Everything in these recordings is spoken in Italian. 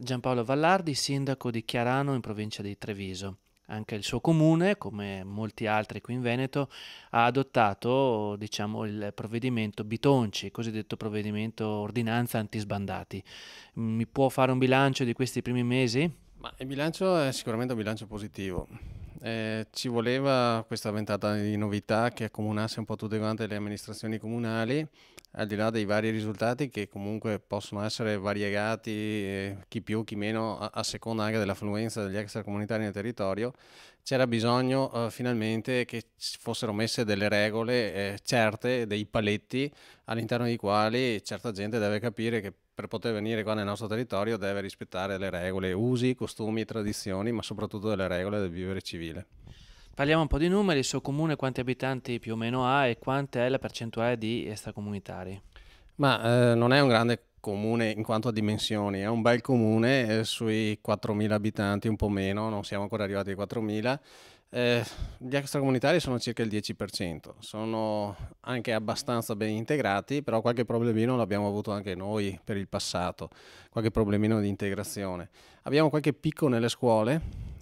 Giampaolo Vallardi, sindaco di Chiarano in provincia di Treviso. Anche il suo comune, come molti altri qui in Veneto, ha adottato diciamo, il provvedimento Bitonci, cosiddetto provvedimento ordinanza antisbandati. Mi può fare un bilancio di questi primi mesi? Ma il bilancio è sicuramente un bilancio positivo eh, ci voleva questa ventata di novità che accomunasse un po' tutte quante le amministrazioni comunali, al di là dei vari risultati che comunque possono essere variegati, eh, chi più, chi meno, a, a, seconda anche dell'affluenza degli extracomunitari nel territorio, c'era bisogno eh, finalmente che fossero messe delle regole eh, certe, dei paletti all'interno dei quali certa gente deve capire che per poter venire qua nel nostro territorio deve rispettare le regole, usi, costumi, tradizioni, ma soprattutto delle regole del vivere civile. Parliamo un po' di numeri, il suo comune quanti abitanti più o meno ha e quanta è la percentuale di extracomunitari? Ma eh, non è un grande comune in quanto a dimensioni, è un bel comune eh, sui 4.000 abitanti, un po' meno, non siamo ancora arrivati ai 4.000. Eh, gli extracomunitari sono circa il 10%, sono anche abbastanza ben integrati, però qualche problemino l'abbiamo avuto anche noi per il passato, qualche problemino di integrazione. Abbiamo qualche picco nelle scuole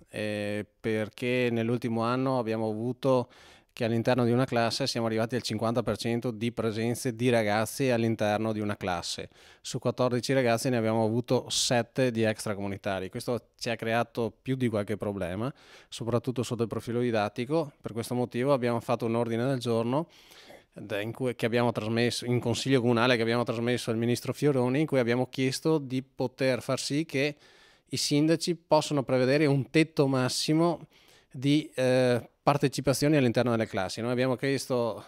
eh, perché nell'ultimo anno abbiamo avuto che all'interno di una classe siamo arrivati al 50% di presenze di ragazzi all'interno di una classe. Su 14 ragazzi ne abbiamo avuto 7 di extracomunitari. Questo ci ha creato più di qualche problema, soprattutto sotto il profilo didattico. Per questo motivo abbiamo fatto un ordine del giorno in, in consiglio comunale che abbiamo trasmesso al ministro Fioroni, in cui abbiamo chiesto di poter far sì che i sindaci possano prevedere un tetto massimo di eh, partecipazioni all'interno delle classi. Noi abbiamo chiesto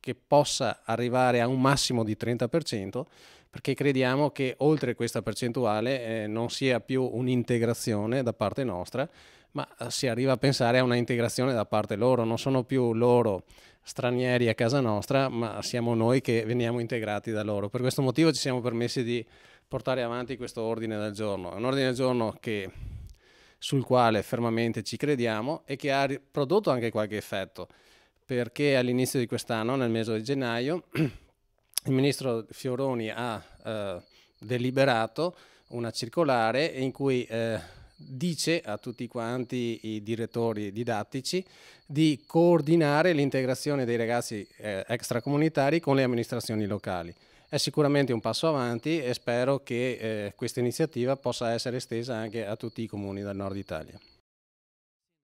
che possa arrivare a un massimo di 30% perché crediamo che oltre questa percentuale eh, non sia più un'integrazione da parte nostra, ma eh, si arriva a pensare a una integrazione da parte loro, non sono più loro stranieri a casa nostra, ma siamo noi che veniamo integrati da loro. Per questo motivo ci siamo permessi di portare avanti questo ordine del giorno. È un ordine del giorno che sul quale fermamente ci crediamo e che ha prodotto anche qualche effetto, perché all'inizio di quest'anno, nel mese di gennaio, il ministro Fioroni ha eh, deliberato una circolare in cui eh, dice a tutti quanti i direttori didattici di coordinare l'integrazione dei ragazzi eh, extracomunitari con le amministrazioni locali. È sicuramente un passo avanti e spero che eh, questa iniziativa possa essere estesa anche a tutti i comuni del nord Italia.